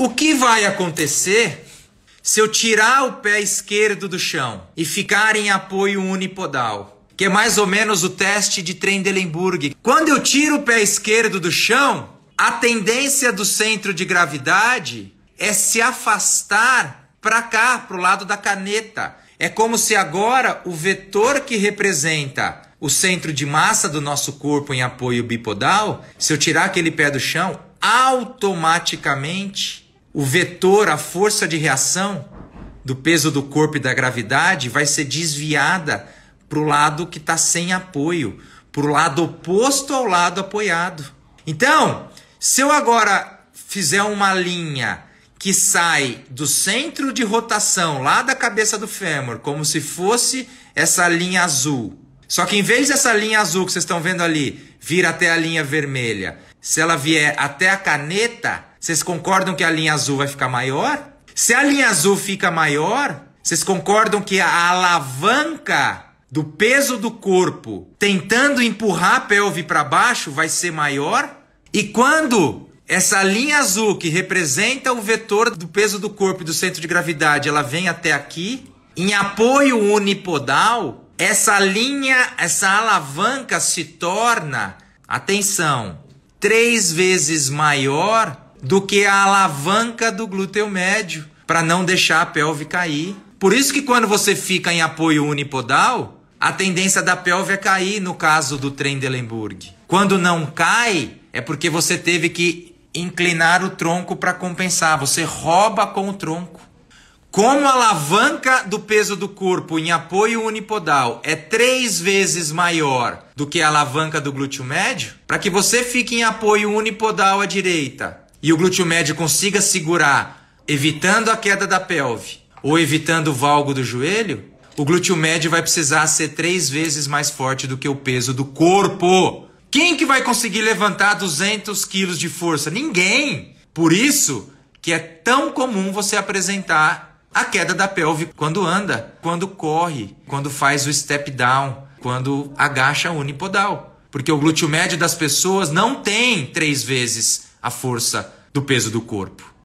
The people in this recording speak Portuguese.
O que vai acontecer se eu tirar o pé esquerdo do chão e ficar em apoio unipodal? Que é mais ou menos o teste de Trendelenburg. Quando eu tiro o pé esquerdo do chão, a tendência do centro de gravidade é se afastar para cá, para o lado da caneta. É como se agora o vetor que representa o centro de massa do nosso corpo em apoio bipodal, se eu tirar aquele pé do chão, automaticamente o vetor, a força de reação do peso do corpo e da gravidade vai ser desviada para o lado que está sem apoio, para o lado oposto ao lado apoiado. Então, se eu agora fizer uma linha que sai do centro de rotação lá da cabeça do fêmur, como se fosse essa linha azul. Só que em vez dessa linha azul que vocês estão vendo ali vir até a linha vermelha, se ela vier até a caneta, vocês concordam que a linha azul vai ficar maior? Se a linha azul fica maior, vocês concordam que a alavanca do peso do corpo tentando empurrar a pelve para baixo vai ser maior? E quando essa linha azul que representa o vetor do peso do corpo e do centro de gravidade, ela vem até aqui, em apoio unipodal, essa linha, essa alavanca se torna, atenção, três vezes maior do que a alavanca do glúteo médio, para não deixar a pelve cair. Por isso que quando você fica em apoio unipodal, a tendência da pelve é cair no caso do trem de Delenburg. Quando não cai, é porque você teve que inclinar o tronco para compensar, você rouba com o tronco. Como a alavanca do peso do corpo em apoio unipodal é três vezes maior do que a alavanca do glúteo médio, para que você fique em apoio unipodal à direita e o glúteo médio consiga segurar, evitando a queda da pelve ou evitando o valgo do joelho, o glúteo médio vai precisar ser três vezes mais forte do que o peso do corpo. Quem que vai conseguir levantar 200 quilos de força? Ninguém. Por isso que é tão comum você apresentar a queda da pelve quando anda, quando corre, quando faz o step down, quando agacha unipodal. Porque o glúteo médio das pessoas não tem três vezes a força do peso do corpo.